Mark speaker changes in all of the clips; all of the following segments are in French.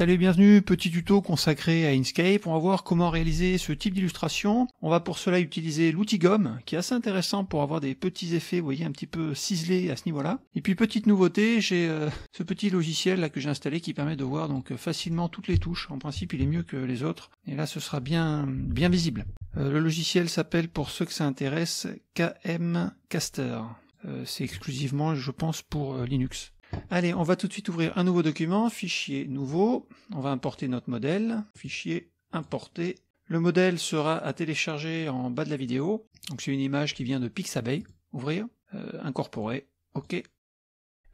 Speaker 1: Salut, bienvenue, petit tuto consacré à Inkscape. On va voir comment réaliser ce type d'illustration. On va pour cela utiliser l'outil gomme, qui est assez intéressant pour avoir des petits effets, vous voyez, un petit peu ciselés à ce niveau-là. Et puis petite nouveauté, j'ai euh, ce petit logiciel là que j'ai installé qui permet de voir donc facilement toutes les touches. En principe, il est mieux que les autres. Et là, ce sera bien, bien visible. Euh, le logiciel s'appelle, pour ceux que ça intéresse, KM Caster. Euh, c'est exclusivement, je pense, pour Linux. Allez, on va tout de suite ouvrir un nouveau document, fichier nouveau, on va importer notre modèle, fichier importer. Le modèle sera à télécharger en bas de la vidéo, donc c'est une image qui vient de Pixabay, ouvrir, euh, incorporer, ok.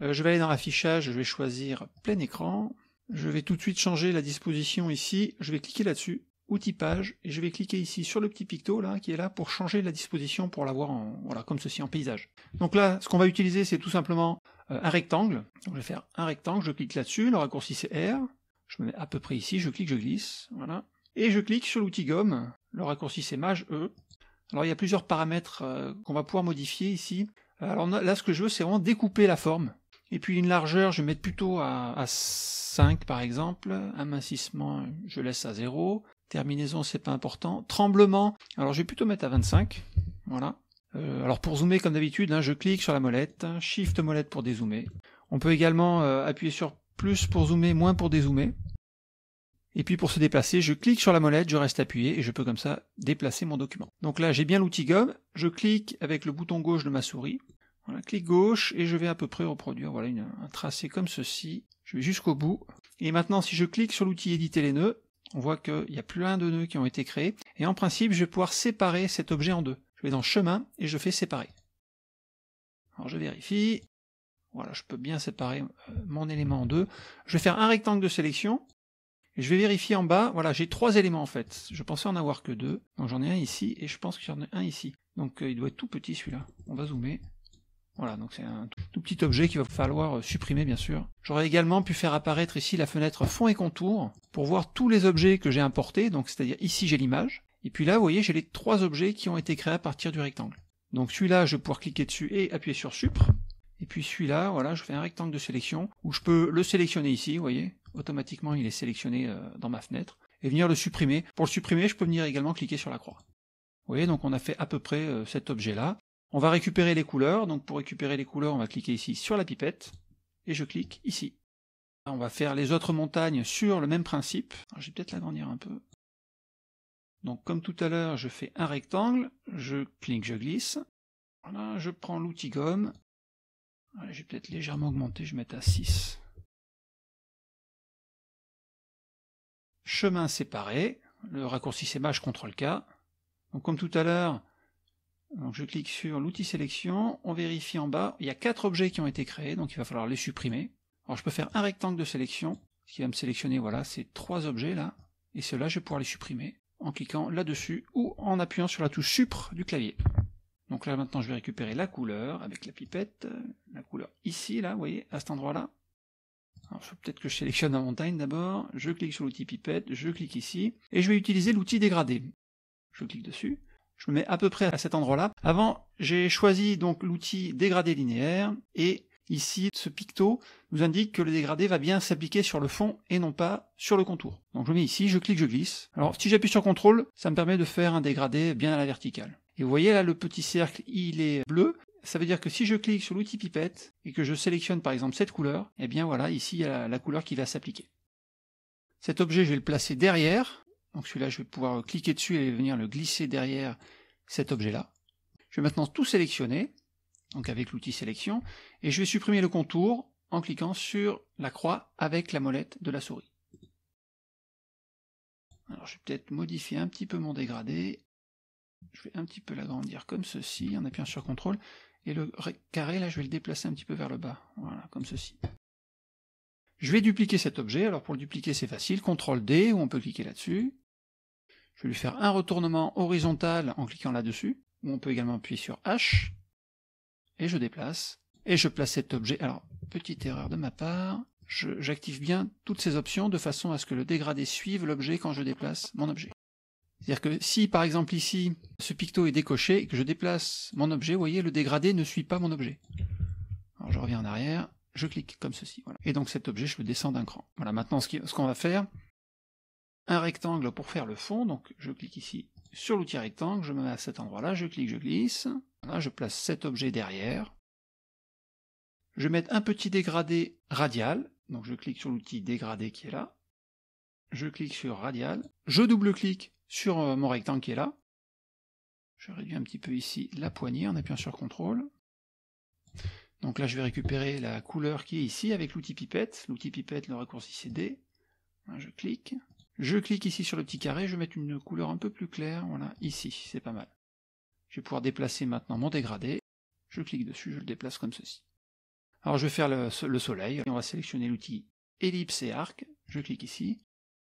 Speaker 1: Euh, je vais aller dans l'affichage, je vais choisir plein écran, je vais tout de suite changer la disposition ici, je vais cliquer là-dessus, outils page, et je vais cliquer ici sur le petit picto là, qui est là pour changer la disposition pour l'avoir voilà, comme ceci en paysage. Donc là, ce qu'on va utiliser, c'est tout simplement euh, un rectangle. Donc je vais faire un rectangle, je clique là-dessus, le raccourci c'est R, je me mets à peu près ici, je clique, je glisse, Et je clique sur l'outil gomme, le raccourci c'est MAJ E. Alors il y a plusieurs paramètres euh, qu'on va pouvoir modifier ici. Alors là, ce que je veux, c'est vraiment découper la forme. Et puis une largeur, je vais mettre plutôt à, à 5 par exemple, un mincissement je laisse à 0, Terminaison, c'est pas important. Tremblement, alors je vais plutôt mettre à 25. Voilà. Euh, alors pour zoomer, comme d'habitude, hein, je clique sur la molette, hein, Shift molette pour dézoomer. On peut également euh, appuyer sur plus pour zoomer, moins pour dézoomer. Et puis pour se déplacer, je clique sur la molette, je reste appuyé et je peux comme ça déplacer mon document. Donc là, j'ai bien l'outil gomme, je clique avec le bouton gauche de ma souris, voilà, clic gauche et je vais à peu près reproduire voilà un tracé comme ceci. Je vais jusqu'au bout. Et maintenant, si je clique sur l'outil éditer les nœuds, on voit qu'il y a plus un de nœuds qui ont été créés, et en principe, je vais pouvoir séparer cet objet en deux. Je vais dans chemin et je fais séparer. Alors je vérifie. Voilà, je peux bien séparer euh, mon élément en deux. Je vais faire un rectangle de sélection. Et je vais vérifier en bas. Voilà, j'ai trois éléments en fait. Je pensais en avoir que deux. Donc j'en ai un ici et je pense qu'il y en a un ici. Donc euh, il doit être tout petit celui-là. On va zoomer. Voilà, donc c'est un tout petit objet qu'il va falloir euh, supprimer bien sûr. J'aurais également pu faire apparaître ici la fenêtre fond et contour pour voir tous les objets que j'ai importés, donc c'est-à-dire ici j'ai l'image, et puis là vous voyez j'ai les trois objets qui ont été créés à partir du rectangle. Donc celui-là je vais pouvoir cliquer dessus et appuyer sur supre, et puis celui-là, voilà, je fais un rectangle de sélection où je peux le sélectionner ici, vous voyez, automatiquement il est sélectionné euh, dans ma fenêtre, et venir le supprimer. Pour le supprimer, je peux venir également cliquer sur la croix. Vous voyez, donc on a fait à peu près euh, cet objet-là. On va récupérer les couleurs, donc pour récupérer les couleurs, on va cliquer ici sur la pipette, et je clique ici. On va faire les autres montagnes sur le même principe. je vais peut-être l'agrandir un peu. Donc comme tout à l'heure, je fais un rectangle, je clique, je glisse. je prends l'outil gomme. je vais peut-être légèrement augmenter, je vais mettre à 6. Chemin séparé, le raccourci c'est maj CTRL K. Donc comme tout à l'heure, je clique sur l'outil sélection, on vérifie en bas, il y a quatre objets qui ont été créés, donc il va falloir les supprimer. Alors je peux faire un rectangle de sélection, ce qui va me sélectionner voilà, ces trois objets là, et ceux-là je vais pouvoir les supprimer en cliquant là-dessus ou en appuyant sur la touche supre du clavier. Donc là maintenant je vais récupérer la couleur avec la pipette, la couleur ici là, vous voyez, à cet endroit là. Alors peut-être que je sélectionne la montagne d'abord, je clique sur l'outil pipette, je clique ici, et je vais utiliser l'outil dégradé. Je clique dessus, je me mets à peu près à cet endroit-là. Avant, j'ai choisi donc l'outil dégradé linéaire et ici, ce picto nous indique que le dégradé va bien s'appliquer sur le fond et non pas sur le contour. Donc je mets ici, je clique, je glisse. Alors si j'appuie sur CTRL, ça me permet de faire un dégradé bien à la verticale. Et vous voyez là, le petit cercle, il est bleu. Ça veut dire que si je clique sur l'outil pipette et que je sélectionne par exemple cette couleur, eh bien voilà, ici il y a la couleur qui va s'appliquer. Cet objet, je vais le placer derrière donc celui-là, je vais pouvoir euh, cliquer dessus et venir le glisser derrière cet objet-là. Je vais maintenant tout sélectionner, donc avec l'outil sélection, et je vais supprimer le contour en cliquant sur la croix avec la molette de la souris. Alors je vais peut-être modifier un petit peu mon dégradé. Je vais un petit peu l'agrandir comme ceci en appuyant sur CTRL. Et le carré, là, je vais le déplacer un petit peu vers le bas. Voilà, comme ceci. Je vais dupliquer cet objet. Alors pour le dupliquer, c'est facile. CTRL D, ou on peut cliquer là-dessus. Je vais lui faire un retournement horizontal en cliquant là-dessus, ou on peut également appuyer sur H, et je déplace, et je place cet objet. Alors, petite erreur de ma part, j'active bien toutes ces options de façon à ce que le dégradé suive l'objet quand je déplace mon objet. C'est-à-dire que si par exemple ici, ce picto est décoché et que je déplace mon objet, vous voyez, le dégradé ne suit pas mon objet. Alors je reviens en arrière, je clique comme ceci. Et donc cet objet, je le descends d'un cran. Voilà, maintenant ce qu'on va faire, un rectangle pour faire le fond, donc je clique ici sur l'outil rectangle, je me mets à cet endroit-là, je clique, je glisse, je place cet objet derrière, je vais mettre un petit dégradé radial, donc je clique sur l'outil dégradé qui est là, je clique sur radial, je double-clique sur euh, mon rectangle qui est là, je réduis un petit peu ici la poignée en appuyant sur contrôle, donc là, je vais récupérer la couleur qui est ici avec l'outil pipette. L'outil pipette, le raccourci CD. Je clique. Je clique ici sur le petit carré, je vais mettre une couleur un peu plus claire, voilà, ici, c'est pas mal. Je vais pouvoir déplacer maintenant mon dégradé, je clique dessus, je le déplace comme ceci. Alors je vais faire le, soleil, et on va sélectionner l'outil ellipse et arc, je clique ici,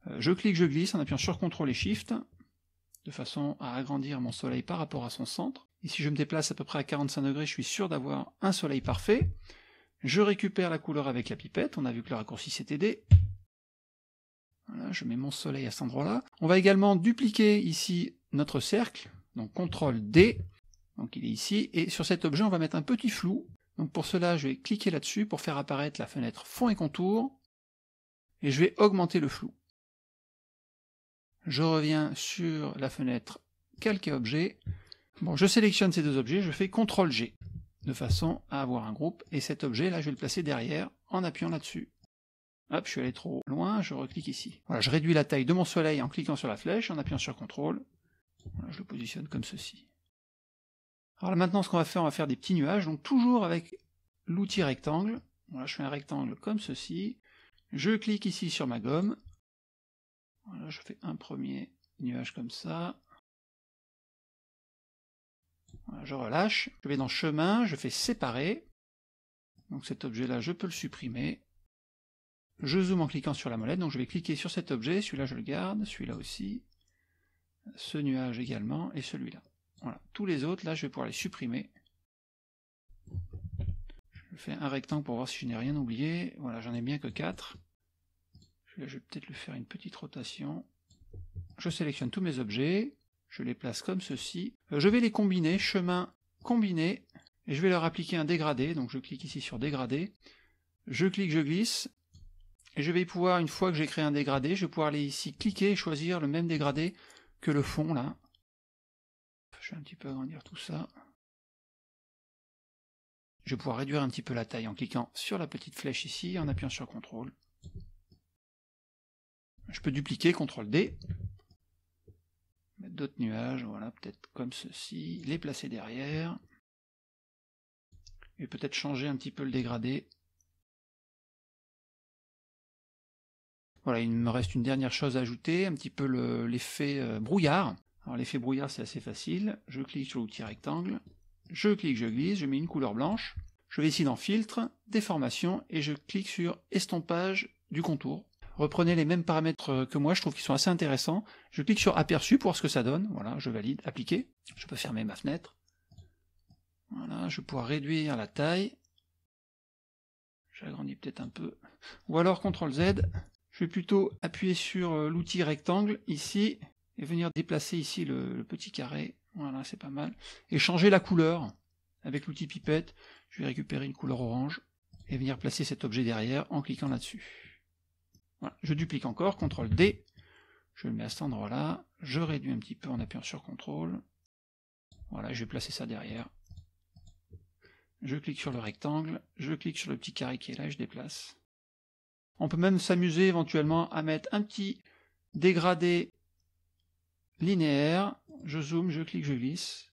Speaker 1: euh, je clique, je glisse en appuyant sur CTRL et SHIFT, de façon à agrandir mon soleil par rapport à son centre. Et si je me déplace à peu près à 45 degrés, je suis sûr d'avoir un soleil parfait. Je récupère la couleur avec la pipette, on a vu que le raccourci c'était D, je mets mon soleil à cet endroit-là. On va également dupliquer ici notre cercle, donc CTRL D, donc il est ici, et sur cet objet on va mettre un petit flou. Donc pour cela je vais cliquer là-dessus pour faire apparaître la fenêtre fond et contour, et je vais augmenter le flou. Je reviens sur la fenêtre calque objet. Bon, je sélectionne ces deux objets, je fais CTRL G, de façon à avoir un groupe, et cet objet là je vais le placer derrière en appuyant là-dessus. Hop, je suis allé trop loin, je reclique ici. Voilà, je réduis la taille de mon soleil en cliquant sur la flèche, en appuyant sur CTRL. je le positionne comme ceci. Alors là, maintenant, ce qu'on va faire, on va faire des petits nuages. Donc toujours avec l'outil rectangle. Voilà, je fais un rectangle comme ceci. Je clique ici sur ma gomme. Voilà, je fais un premier nuage comme ça. Voilà, je relâche. Je vais dans chemin, je fais séparer. Donc cet objet-là, je peux le supprimer. Je zoome en cliquant sur la molette, donc je vais cliquer sur cet objet, celui-là je le garde, celui-là aussi, ce nuage également, et celui-là. Voilà, tous les autres, là je vais pouvoir les supprimer. Je fais un rectangle pour voir si je n'ai rien oublié. Voilà, j'en ai bien que 4. je vais peut-être lui faire une petite rotation. Je sélectionne tous mes objets, je les place comme ceci. Euh, je vais les combiner, chemin combiné, et je vais leur appliquer un dégradé. Donc je clique ici sur dégradé. Je clique, je glisse, et je vais pouvoir, une fois que j'ai créé un dégradé, je vais pouvoir aller ici cliquer et choisir le même dégradé que le fond là. Je vais un petit peu agrandir tout ça. Je vais pouvoir réduire un petit peu la taille en cliquant sur la petite flèche ici, en appuyant sur CTRL. Je peux dupliquer, CTRL D. Mettre d'autres nuages, voilà, peut-être comme ceci, les placer derrière. Et peut-être changer un petit peu le dégradé Voilà, il me reste une dernière chose à ajouter, un petit peu l'effet euh, brouillard. Alors l'effet brouillard c'est assez facile, je clique sur l'outil rectangle, je clique, je glisse, je mets une couleur blanche, je vais ici dans filtre, déformation, et je clique sur estompage du contour. Reprenez les mêmes paramètres euh, que moi, je trouve qu'ils sont assez intéressants. Je clique sur aperçu pour voir ce que ça donne, voilà, je valide, appliquer. Je peux fermer ma fenêtre. Voilà, je vais pouvoir réduire la taille. J'agrandis peut-être un peu. Ou alors CTRL Z, je vais plutôt appuyer sur euh, l'outil rectangle ici et venir déplacer ici le, petit carré. Voilà, c'est pas mal. Et changer la couleur avec l'outil pipette. Je vais récupérer une couleur orange et venir placer cet objet derrière en cliquant là-dessus. je duplique encore, CTRL D, je le mets à cet endroit-là, je réduis un petit peu en appuyant sur CTRL. Voilà, je vais placer ça derrière. Je clique sur le rectangle, je clique sur le petit carré qui est là et je déplace. On peut même s'amuser éventuellement à mettre un petit dégradé linéaire. Je zoome, je clique, je glisse.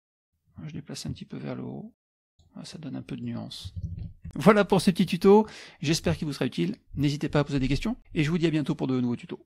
Speaker 1: Je déplace un petit peu vers le haut. Ah, ça donne un peu de nuance. Voilà pour ce petit tuto. J'espère qu'il vous sera utile. N'hésitez pas à poser des questions. Et je vous dis à bientôt pour de nouveaux tutos.